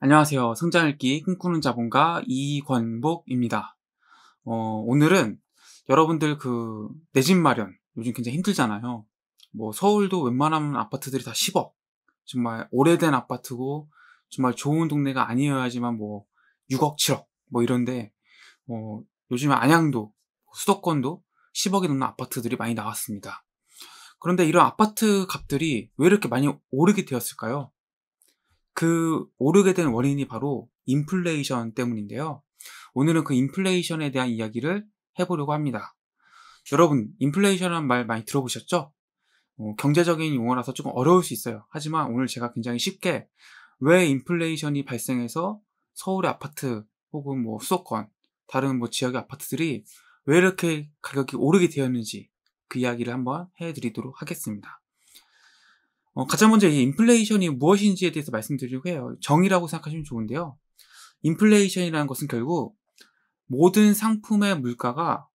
안녕하세요. 성장읽기 꿈꾸는 자본가 이권복입니다. 어, 오늘은 여러분들 그내집 마련 요즘 굉장히 힘들잖아요. 뭐 서울도 웬만하면 아파트들이 다 10억. 정말 오래된 아파트고 정말 좋은 동네가 아니어야지만 뭐 6억, 7억 뭐 이런데 어, 요즘에 안양도 수도권도 10억이 넘는 아파트들이 많이 나왔습니다. 그런데 이런 아파트 값들이 왜 이렇게 많이 오르게 되었을까요? 그 오르게 된 원인이 바로 인플레이션 때문인데요. 오늘은 그 인플레이션에 대한 이야기를 해보려고 합니다. 여러분, 인플레이션이란 말 많이 들어보셨죠? 어, 경제적인 용어라서 조금 어려울 수 있어요. 하지만 오늘 제가 굉장히 쉽게 왜 인플레이션이 발생해서 서울의 아파트 혹은 뭐 수도권, 다른 뭐 지역의 아파트들이 왜 이렇게 가격이 오르게 되었는지 그 이야기를 한번 해드리도록 하겠습니다. 어, 가장 먼저 이 인플레이션이 무엇인지에 대해서 말씀드리려고 해요. 정의라고 생각하시면 좋은데요. 인플레이션이라는 것은 결국 모든 상품의 물가가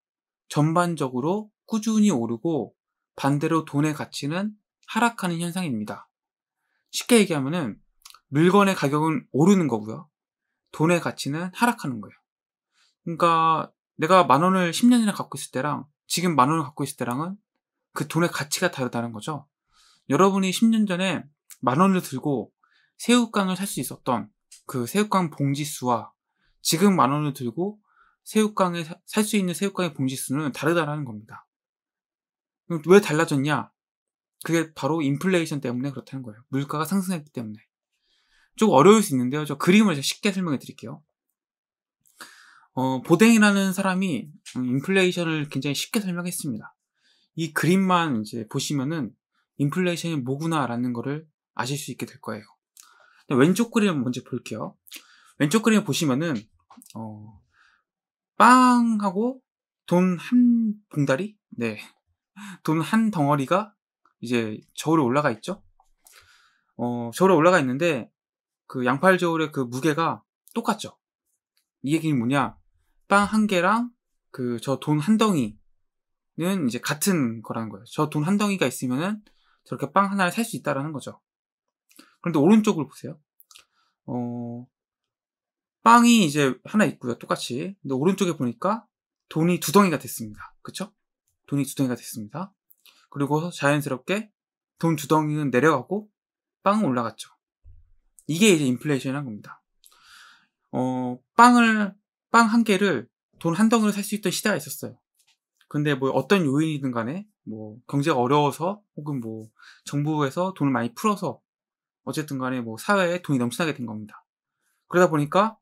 전반적으로 꾸준히 오르고 반대로 돈의 가치는 하락하는 현상입니다. 쉽게 얘기하면 물건의 가격은 오르는 거고요. 돈의 가치는 하락하는 거예요. 그러니까 내가 만 원을 10년이나 갖고 있을 때랑 지금 만 원을 갖고 있을 때랑은 그 돈의 가치가 다르다는 거죠. 여러분이 10년 전에 만 원을 들고 새우깡을 살 수 있었던 그 새우깡 봉지수와 지금 만 원을 들고 새우깡을살 수 있는 새우깡의 봉지수는 다르다라는 겁니다. 왜 달라졌냐? 그게 바로 인플레이션 때문에 그렇다는 거예요. 물가가 상승했기 때문에. 좀 어려울 수 있는데요. 저 그림을 쉽게 설명해 드릴게요. 어, 보댕이라는 사람이 인플레이션을 굉장히 쉽게 설명했습니다. 이 그림만 이제 보시면은 인플레이션이 뭐구나라는 거를 아실 수 있게 될 거예요. 왼쪽 그림을 먼저 볼게요. 왼쪽 그림 보시면은 어, 빵하고 돈 한 봉다리, 네, 돈 한 덩어리가 이제 저울에 올라가 있죠. 어, 저울에 올라가 있는데 그 양팔 저울의 그 무게가 똑같죠. 이 얘기는 뭐냐? 빵 한 개랑 그 저 돈 한 덩이는 이제 같은 거라는 거예요. 저 돈 한 덩이가 있으면은 저렇게 빵 하나를 살 수 있다라는 거죠. 그런데 오른쪽을 보세요. 어, 빵이 이제 하나 있고요. 똑같이. 근데 오른쪽에 보니까 돈이 두덩이가 됐습니다. 그쵸? 돈이 두덩이가 됐습니다. 그리고 자연스럽게 돈 두덩이는 내려가고 빵은 올라갔죠. 이게 이제 인플레이션이란 겁니다. 어, 빵을, 빵 한 개를 돈 한 덩이로 살 수 있던 시대가 있었어요. 근데 뭐 어떤 요인이든 간에 뭐 경제가 어려워서 혹은 뭐 정부에서 돈을 많이 풀어서 어쨌든 간에 뭐 사회에 돈이 넘치나게된 겁니다. 그러다 보니까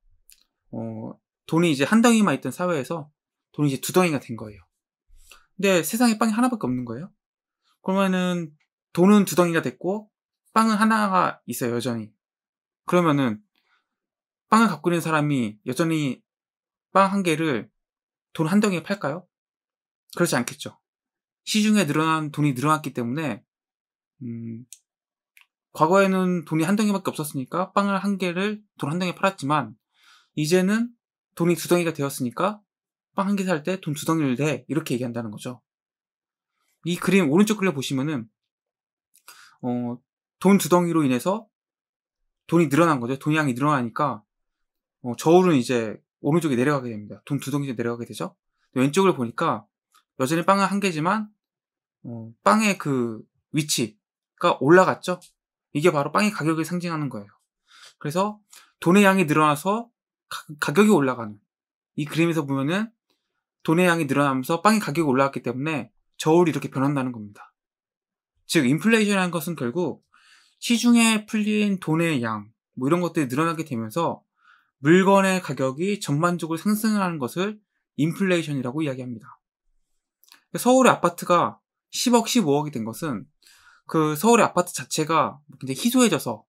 어 돈이 이제 한 덩이만 있던 사회에서 돈이 이제 두 덩이가 된 거예요. 근데 세상에 빵이 하나밖에 없는 거예요. 그러면은 돈은 두 덩이가 됐고 빵은 하나가 있어요 여전히. 그러면은 빵을 갖고 있는 사람이 여전히 빵 한 개를 돈 한 덩이에 팔까요? 그렇지 않겠죠. 시중에 늘어난 돈이 늘어났기 때문에 음, 과거에는 돈이 한 덩이밖에 없었으니까 빵을 한 개를 돈 한 덩이 팔았지만 이제는 돈이 두 덩이가 되었으니까 빵 한 개 살 때 돈 두 덩이를 내 이렇게 얘기한다는 거죠. 이 그림 오른쪽 글래 보시면은 어, 돈 두 덩이로 인해서 돈이 늘어난 거죠. 돈 양이 늘어나니까 어, 저울은 이제 오른쪽에 내려가게 됩니다. 돈 두 덩이 내려가게 되죠. 왼쪽을 보니까 여전히 빵은 한 개지만 어, 음. 빵의 그 위치가 올라갔죠. 이게 바로 빵의 가격을 상징하는 거예요. 그래서 돈의 양이 늘어나서 가, 격이 올라가는 이 그림에서 보면은 돈의 양이 늘어나면서 빵의 가격이 올라왔기 때문에 저울이 이렇게 변한다는 겁니다. 즉 인플레이션이라는 것은 결국 시중에 풀린 돈의 양뭐 이런 것들이 늘어나게 되면서 물건의 가격이 전반적으로 상승하는 것을 인플레이션이라고 이야기합니다. 그 서울의 아파트가 10억, 15억이 된 것은 그 서울의 아파트 자체가 굉장히 희소해져서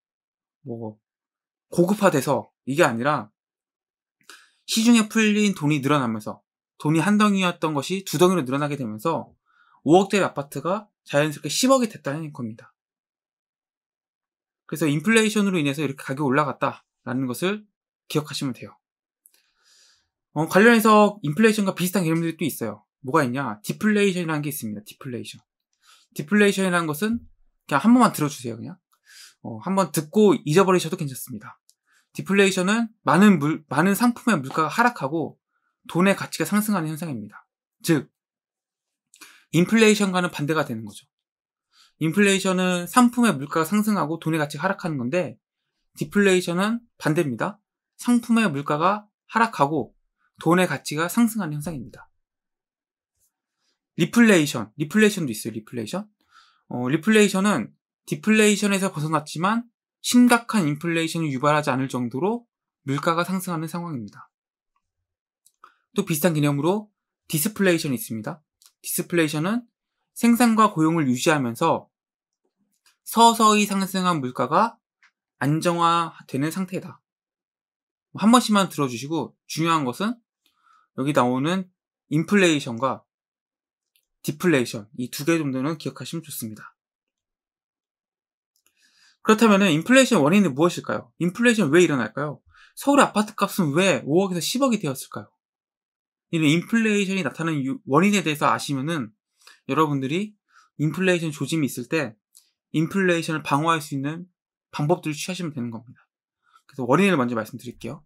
뭐 고급화돼서 이게 아니라 시중에 풀린 돈이 늘어나면서 돈이 한 덩이였던 것이 두 덩이로 늘어나게 되면서 5억대의 아파트가 자연스럽게 10억이 됐다는 겁니다. 그래서 인플레이션으로 인해서 이렇게 가격이 올라갔다라는 것을 기억하시면 돼요. 어, 관련해서 인플레이션과 비슷한 개념들도 있어요. 뭐가 있냐? 디플레이션이라는 게 있습니다. 디플레이션. 디플레이션이라는 것은 그냥 한 번만 들어주세요. 그냥 어, 한 번 듣고 잊어버리셔도 괜찮습니다. 디플레이션은 많은 물, 많은 상품의 물가가 하락하고 돈의 가치가 상승하는 현상입니다. 즉, 인플레이션과는 반대가 되는 거죠. 인플레이션은 상품의 물가가 상승하고 돈의 가치가 하락하는 건데, 디플레이션은 반대입니다. 상품의 물가가 하락하고 돈의 가치가 상승하는 현상입니다. 리플레이션, 리플레이션도 있어요. 리플레이션. 어, 리플레이션은 디플레이션에서 벗어났지만 심각한 인플레이션을 유발하지 않을 정도로 물가가 상승하는 상황입니다. 또 비슷한 개념으로 디스플레이션이 있습니다. 디스플레이션은 생산과 고용을 유지하면서 서서히 상승한 물가가 안정화되는 상태다. 한 번씩만 들어주시고 중요한 것은 여기 나오는 인플레이션과 디플레이션 이 두 개 정도는 기억하시면 좋습니다. 그렇다면 인플레이션 원인은 무엇일까요? 인플레이션 왜 일어날까요? 서울 아파트 값은 왜 5억에서 10억이 되었을까요? 이런 인플레이션이 나타나는 원인에 대해서 아시면은 여러분들이 인플레이션 조짐이 있을 때 인플레이션을 방어할 수 있는 방법들을 취하시면 되는 겁니다. 그래서 원인을 먼저 말씀드릴게요.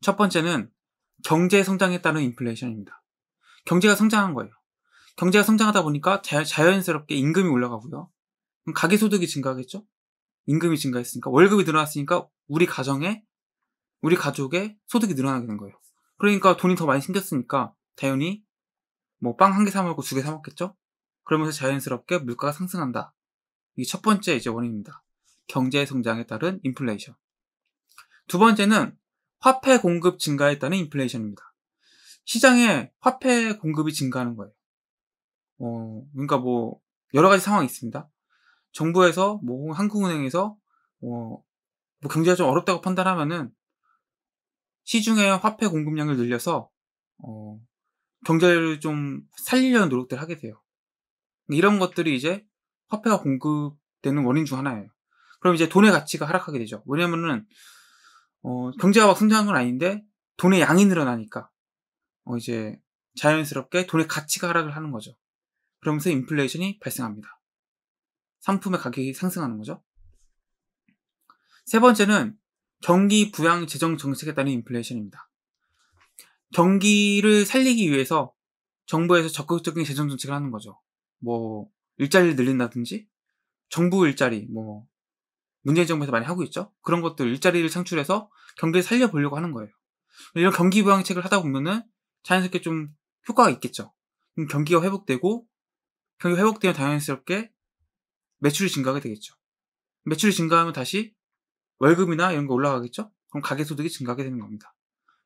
첫 번째는 경제 성장에 따른 인플레이션입니다. 경제가 성장한 거예요. 경제가 성장하다 보니까 자, 연스럽게 임금이 올라가고요. 그럼 가계소득이 증가하겠죠? 임금이 증가했으니까 월급이 늘어났으니까 우리 가정에 우리 가족의 소득이 늘어나게 된 거예요. 그러니까 돈이 더 많이 생겼으니까 당연히 뭐빵 한 개 사 먹고 두 개 사 먹겠죠? 그러면서 자연스럽게 물가가 상승한다. 이게 첫 번째 이제 원인입니다. 경제 성장에 따른 인플레이션. 두 번째는 화폐 공급 증가에 따른 인플레이션입니다. 시장에 화폐 공급이 증가하는 거예요. 어, 그러니까 뭐 여러 가지 상황이 있습니다. 정부에서 뭐 한국은행에서 어, 뭐 경제가 좀 어렵다고 판단하면은 시중에 화폐 공급량을 늘려서 어, 경제를 좀 살리려는 노력들을 하게 돼요. 이런 것들이 이제 화폐가 공급되는 원인 중 하나예요. 그럼 이제 돈의 가치가 하락하게 되죠. 왜냐면은 어, 경제가 막 성장한 건 아닌데 돈의 양이 늘어나니까 어, 이제 자연스럽게 돈의 가치가 하락을 하는 거죠. 그러면서 인플레이션이 발생합니다. 상품의 가격이 상승하는 거죠. 세 번째는 경기 부양 재정 정책에 따른 인플레이션입니다. 경기를 살리기 위해서 정부에서 적극적인 재정 정책을 하는 거죠. 뭐 일자리를 늘린다든지 정부 일자리 뭐 문재인 정부에서 많이 하고 있죠. 그런 것들 일자리를 창출해서 경기를 살려보려고 하는 거예요. 이런 경기 부양책을 하다 보면은 자연스럽게 좀 효과가 있겠죠. 경기가 회복되고 경기 회복되면 당연스럽게 매출이 증가하게 되겠죠. 매출이 증가하면 다시 월급이나 이런 게 올라가겠죠? 그럼 가계소득이 증가하게 되는 겁니다.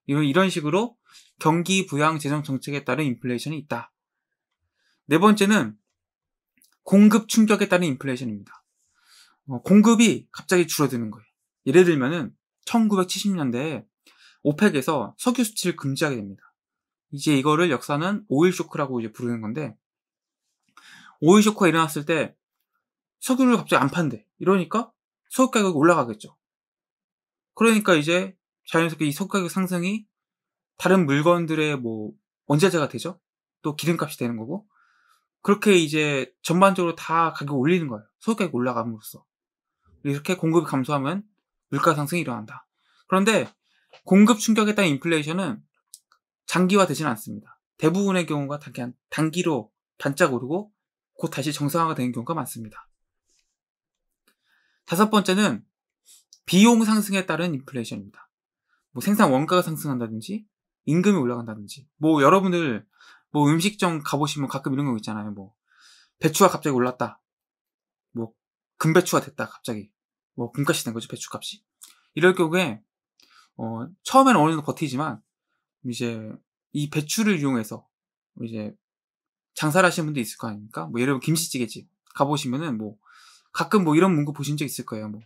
이런, 이런 식으로 경기 부양 재정 정책에 따른 인플레이션이 있다. 네 번째는 공급 충격에 따른 인플레이션입니다. 어, 공급이 갑자기 줄어드는 거예요. 예를 들면은 1970년대에 오펙에서 석유 수출을 금지하게 됩니다. 이제 이거를 역사는 오일 쇼크라고 이제 부르는 건데 오일 쇼크가 일어났을 때 석유를 갑자기 안 판대. 이러니까 석유 가격이 올라가겠죠. 그러니까 이제 자연스럽게 이 석유 가격 상승이 다른 물건들의 뭐 원자재가 되죠. 또 기름값이 되는 거고 그렇게 이제 전반적으로 다 가격 올리는 거예요. 석유 가격 올라감으로써 이렇게 공급이 감소하면 물가 상승이 일어난다. 그런데 공급 충격에 따른 인플레이션은 장기화되지는 않습니다. 대부분의 경우가 단기, 단기로 반짝 오르고 곧 다시 정상화가 되는 경우가 많습니다. 다섯 번째는 비용 상승에 따른 인플레이션입니다. 뭐 생산 원가가 상승한다든지 임금이 올라간다든지 뭐 여러분들 뭐 음식점 가보시면 가끔 이런 거 있잖아요. 뭐 배추가 갑자기 올랐다. 뭐 금배추가 됐다. 갑자기 뭐 금값이 된 거죠. 배추값이. 이럴 경우에 어, 처음에는 어느 정도 버티지만 이제 이 배추를 이용해서 이제 장사를 하시는 분도 있을 거 아닙니까? 뭐 예를 들어 김치찌개집 가보시면은 뭐 가끔 뭐 이런 문구 보신 적 있을 거예요. 뭐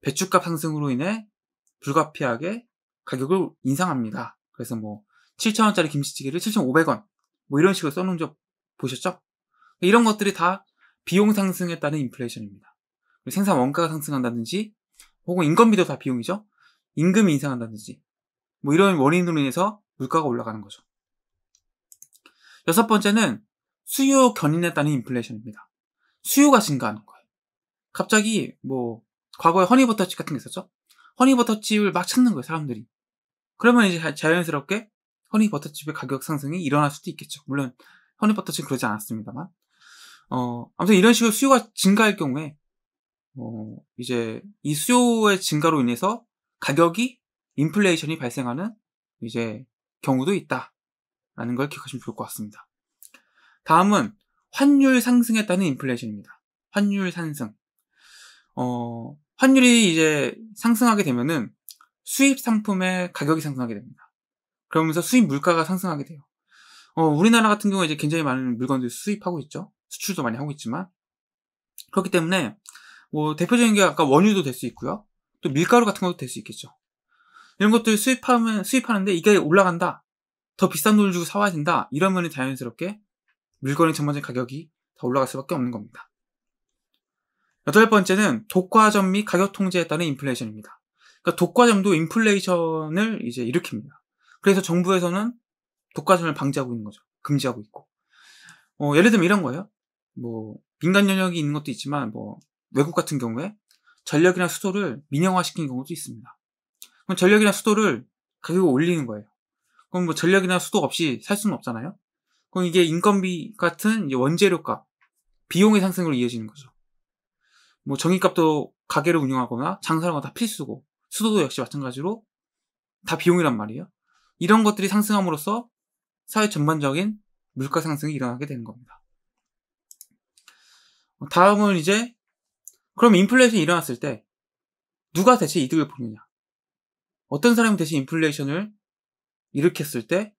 배추값 상승으로 인해 불가피하게 가격을 인상합니다. 그래서 뭐 7,000원짜리 김치찌개를 7,500원 뭐 이런 식으로 써놓은 적 보셨죠? 그러니까 이런 것들이 다 비용 상승에 따른 인플레이션입니다. 생산 원가가 상승한다든지 혹은 인건비도 다 비용이죠. 임금이 인상한다든지 뭐 이런 원인으로 인해서 물가가 올라가는 거죠. 여섯 번째는 수요 견인에 따른 인플레이션입니다. 수요가 증가하는 거예요. 갑자기 뭐 과거에 허니버터칩 같은 게 있었죠? 허니버터칩을 막 찾는 거예요, 사람들이. 그러면 이제 자연스럽게 허니버터칩의 가격 상승이 일어날 수도 있겠죠. 물론 허니버터칩 그러지 않았습니다만. 어, 아무튼 이런 식으로 수요가 증가할 경우에 어, 이제 이 수요의 증가로 인해서 가격이 인플레이션이 발생하는 이제 경우도 있다. 라는 걸 기억하시면 좋을 것 같습니다. 다음은 환율 상승에 따른 인플레이션입니다. 환율 상승. 어, 환율이 이제 상승하게 되면은 수입 상품의 가격이 상승하게 됩니다. 그러면서 수입 물가가 상승하게 돼요. 어, 우리나라 같은 경우에 이제 굉장히 많은 물건들 을 수입하고 있죠. 수출도 많이 하고 있지만. 그렇기 때문에 뭐 대표적인 게 아까 원유도 될 수 있고요. 또 밀가루 같은 것도 될 수 있겠죠. 이런 것들 수입하면 수입하는데 이게 올라간다. 더 비싼 돈을 주고 사와야 된다. 이러면 자연스럽게 물건의 전반적인 가격이 더 올라갈 수밖에 없는 겁니다. 여덟 번째는 독과점 및 가격 통제에 따른 인플레이션입니다. 그러니까 독과점도 인플레이션을 이제 일으킵니다. 그래서 정부에서는 독과점을 방지하고 있는 거죠. 금지하고 있고. 어, 예를 들면 이런 거예요. 뭐 민간 연역이 있는 것도 있지만 뭐 외국 같은 경우에 전력이나 수도를 민영화시킨 경우도 있습니다. 그럼 전력이나 수도를 가격을 올리는 거예요. 그럼 뭐 전력이나 수도 없이 살 수는 없잖아요. 그럼 이게 인건비 같은 원재료값, 비용의 상승으로 이어지는 거죠. 뭐 정액값도 가게를 운영하거나 장사하는 건다 필수고 수도도 역시 마찬가지로 다 비용이란 말이에요. 이런 것들이 상승함으로써 사회 전반적인 물가 상승이 일어나게 되는 겁니다. 어, 다음은 이제 그럼 인플레이션이 일어났을 때 누가 대체 이득을 보느냐? 어떤 사람이 대신 인플레이션을 일으켰을 때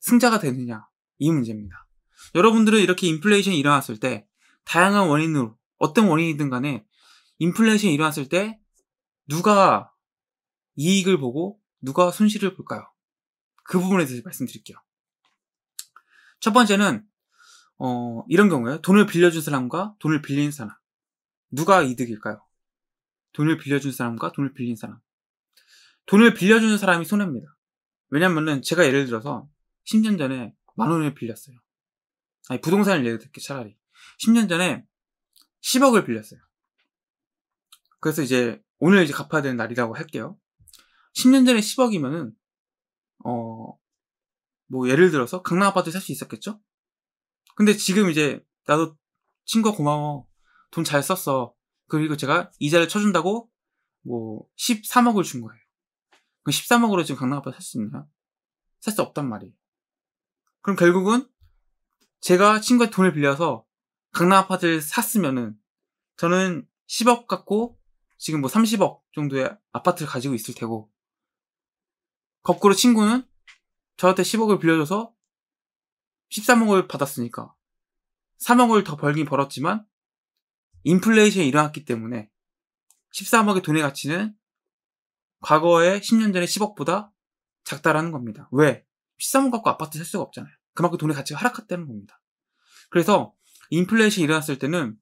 승자가 되느냐 이 문제입니다. 여러분들은 이렇게 인플레이션이 일어났을 때 다양한 원인으로 어떤 원인이든 간에 인플레이션이 일어났을 때 누가 이익을 보고 누가 손실을 볼까요? 그 부분에 대해서 말씀드릴게요. 첫 번째는 어, 이런 경우에요. 돈을 빌려준 사람과 돈을 빌린 사람 누가 이득일까요? 돈을 빌려준 사람과 돈을 빌린 사람 돈을 빌려주는 사람이 손해입니다. 왜냐면은 제가 예를 들어서 10년 전에 만 원을 빌렸어요. 아니, 부동산을 예를 들게 차라리. 10년 전에 10억을 빌렸어요. 그래서 이제 오늘 이제 갚아야 되는 날이라고 할게요. 10년 전에 10억이면은, 어, 뭐 예를 들어서 강남 아파트 살 수 있었겠죠? 근데 지금 이제 나도 친구가 고마워. 돈 잘 썼어. 그리고 제가 이자를 쳐준다고 뭐 13억을 준 거예요. 그 13억으로 지금 강남 아파트 살 수 있나요? 살 수 없단 말이에요. 그럼 결국은 제가 친구한테 돈을 빌려서 강남 아파트를 샀으면은 저는 10억 갖고 지금 뭐 30억 정도의 아파트를 가지고 있을 테고 거꾸로 친구는 저한테 10억을 빌려줘서 13억을 받았으니까 3억을 더 벌긴 벌었지만 인플레이션이 일어났기 때문에 13억의 돈의 가치는 과거에 10년 전에 10억보다 작다라는 겁니다. 왜? 13억 갖고 아파트 살 수가 없잖아요. 그만큼 돈의 가치가 하락했다는 겁니다. 그래서 인플레이션이 일어났을 때는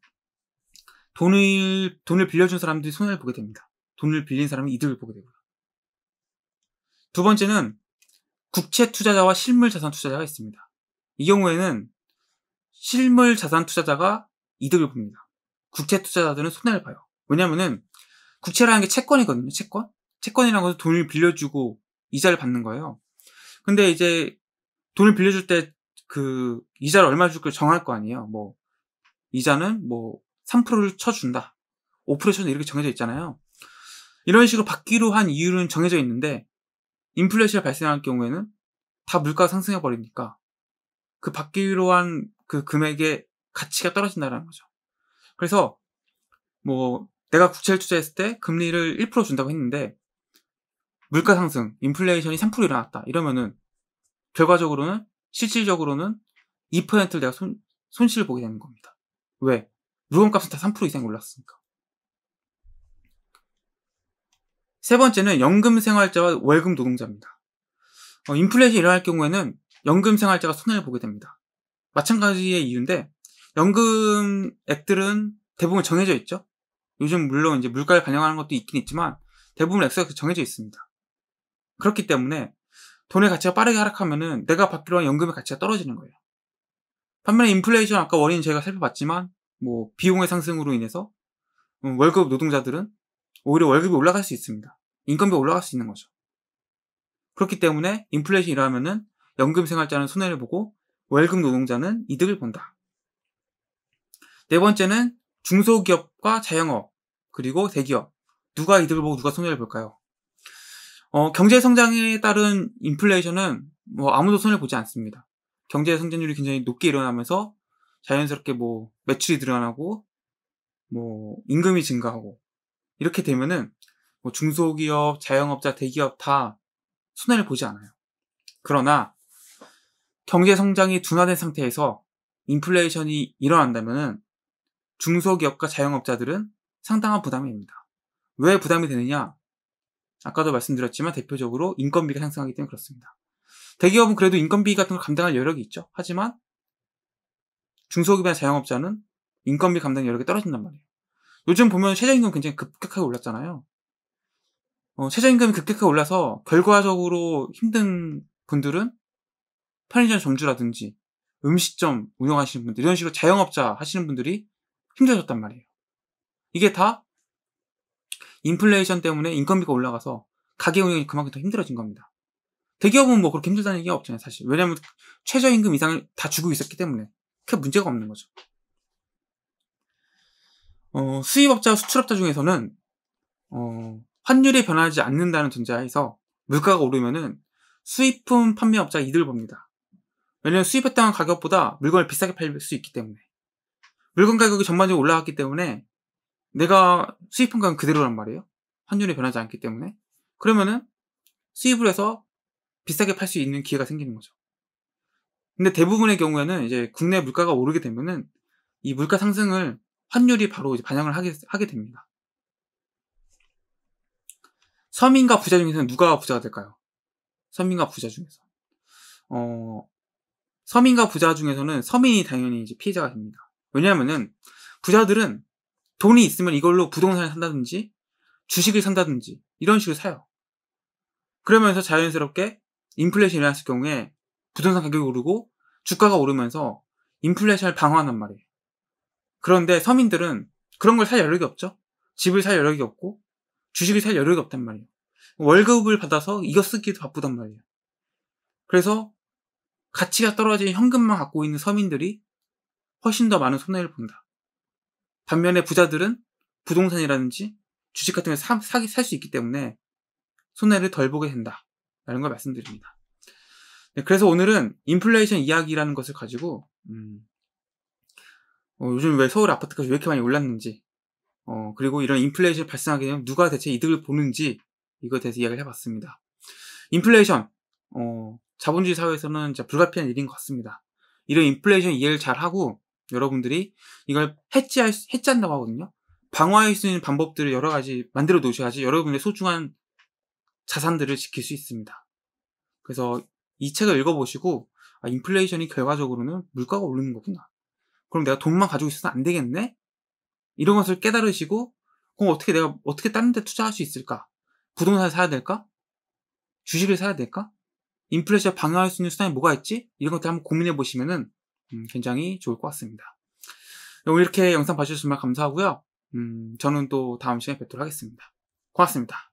돈을, 돈을 빌려준 사람들이 손해를 보게 됩니다. 돈을 빌린 사람이 이득을 보게 되고요. 두 번째는 국채 투자자와 실물 자산 투자자가 있습니다. 이 경우에는 실물 자산 투자자가 이득을 봅니다. 국채 투자자들은 손해를 봐요. 왜냐면은 국채라는 게 채권이거든요, 채권. 채권이라는 것은 돈을 빌려주고 이자를 받는 거예요. 근데 이제 돈을 빌려줄 때 그 이자를 얼마 줄 걸 정할 거 아니에요. 뭐 이자는 뭐 3%를 쳐준다. 5% 쳐준다. 이렇게 정해져 있잖아요. 이런 식으로 받기로 한 이유는 정해져 있는데 인플레이션이 발생할 경우에는 다 물가가 상승해 버리니까 그 받기로 한 그 금액의 가치가 떨어진다는 거죠. 그래서 뭐 내가 국채를 투자했을 때 금리를 1% 준다고 했는데 물가 상승, 인플레이션이 3% 일어났다. 이러면은 결과적으로는 실질적으로는 2%를 내가 손, 손실을 보게 되는 겁니다. 왜? 물건값은 다 3% 이상 올랐으니까. 세 번째는 연금 생활자와 월급 노동자입니다. 어, 인플레이션이 일어날 경우에는 연금 생활자가 손해를 보게 됩니다. 마찬가지의 이유인데 연금액들은 대부분 정해져 있죠. 요즘 물론 이제 물가를 반영하는 것도 있긴 있지만 대부분 액수가 정해져 있습니다. 그렇기 때문에 돈의 가치가 빠르게 하락하면은 내가 받기로 한 연금의 가치가 떨어지는 거예요. 반면에 인플레이션 아까 원인 제가 살펴봤지만 뭐 비용의 상승으로 인해서 음, 월급 노동자들은 오히려 월급이 올라갈 수 있습니다. 인건비가 올라갈 수 있는 거죠. 그렇기 때문에 인플레이션이일어나면은 연금 생활자는 손해를 보고 월급 노동자는 이득을 본다. 네 번째는 중소기업과 자영업 그리고 대기업 누가 이득을 보고 누가 손해를 볼까요? 어, 경제 성장에 따른 인플레이션은 뭐 아무도 손을 보지 않습니다. 경제 성장률이 굉장히 높게 일어나면서 자연스럽게 뭐 매출이 늘어나고 뭐 임금이 증가하고 이렇게 되면은 뭐 중소기업, 자영업자, 대기업 다 손해를 보지 않아요. 그러나 경제 성장이 둔화된 상태에서 인플레이션이 일어난다면은 중소기업과 자영업자들은 상당한 부담입니다. 왜 부담이 되느냐? 아까도 말씀드렸지만 대표적으로 인건비가 상승하기 때문에 그렇습니다. 대기업은 그래도 인건비 같은 걸 감당할 여력이 있죠. 하지만 중소기업이나 자영업자는 인건비 감당 여력이 떨어진단 말이에요. 요즘 보면 최저임금 굉장히 급격하게 올랐잖아요. 어, 최저임금이 급격하게 올라서 결과적으로 힘든 분들은 편의점 점주라든지 음식점 운영하시는 분들 이런 식으로 자영업자 하시는 분들이 힘들어졌단 말이에요. 이게 다 인플레이션 때문에 인건비가 올라가서 가계 운영이 그만큼 더 힘들어진 겁니다. 대기업은 뭐 그렇게 힘들다는 얘기가 없잖아요, 사실. 왜냐면 최저임금 이상을 다 주고 있었기 때문에 그게 문제가 없는 거죠. 어, 수입업자와 수출업자 중에서는 어, 환율이 변하지 않는다는 전제하에서 물가가 오르면은 수입품 판매업자가 이득을 봅니다. 왜냐면 수입했던 가격보다 물건을 비싸게 팔 수 있기 때문에. 물건 가격이 전반적으로 올라갔기 때문에 내가 수입한 가격 그대로란 말이에요. 환율이 변하지 않기 때문에. 그러면은 수입을 해서 비싸게 팔 수 있는 기회가 생기는 거죠. 근데 대부분의 경우에는 이제 국내 물가가 오르게 되면은 이 물가 상승을 환율이 바로 반영을 하게, 하게 됩니다. 서민과 부자 중에서는 누가 부자가 될까요? 서민과 부자 중에서. 어, 서민과 부자 중에서는 서민이 당연히 이제 피해자가 됩니다. 왜냐하면은 부자들은 돈이 있으면 이걸로 부동산을 산다든지 주식을 산다든지 이런 식으로 사요. 그러면서 자연스럽게 인플레이션이 일어났을 경우에 부동산 가격이 오르고 주가가 오르면서 인플레이션을 방어한단 말이에요. 그런데 서민들은 그런 걸 살 여력이 없죠. 집을 살 여력이 없고 주식을 살 여력이 없단 말이에요. 월급을 받아서 이거 쓰기도 바쁘단 말이에요. 그래서 가치가 떨어진 현금만 갖고 있는 서민들이 훨씬 더 많은 손해를 본다. 반면에 부자들은 부동산이라든지 주식 같은 걸 사, 사기, 살수 있기 때문에 손해를 덜 보게 된다. 라는 걸 말씀드립니다. 네, 그래서 오늘은 인플레이션 이야기라는 것을 가지고, 음, 어, 요즘 왜 서울 아파트값이 왜 이렇게 많이 올랐는지, 어, 그리고 이런 인플레이션 발생하게 되면 누가 대체 이득을 보는지, 이거에 대해서 이야기를 해봤습니다. 인플레이션, 어, 자본주의 사회에서는 불가피한 일인 것 같습니다. 이런 인플레이션 이해를 잘하고, 여러분들이 이걸 해치 해지한다고 하거든요. 방어할 수 있는 방법들을 여러 가지 만들어 놓으셔야지 여러분의 소중한 자산들을 지킬 수 있습니다. 그래서 이 책을 읽어보시고 아, 인플레이션이 결과적으로는 물가가 오르는 거구나. 그럼 내가 돈만 가지고 있어서 안 되겠네? 이런 것을 깨달으시고 그럼 어떻게 내가 어떻게 다른 데 투자할 수 있을까? 부동산을 사야 될까? 주식을 사야 될까? 인플레이션 방어할 수 있는 수단이 뭐가 있지? 이런 것들 한번 고민해 보시면은 음, 굉장히 좋을 것 같습니다. 오늘 이렇게 영상 봐주셨으면 감사하고요. 음, 저는 또 다음 시간에 뵙도록 하겠습니다. 고맙습니다.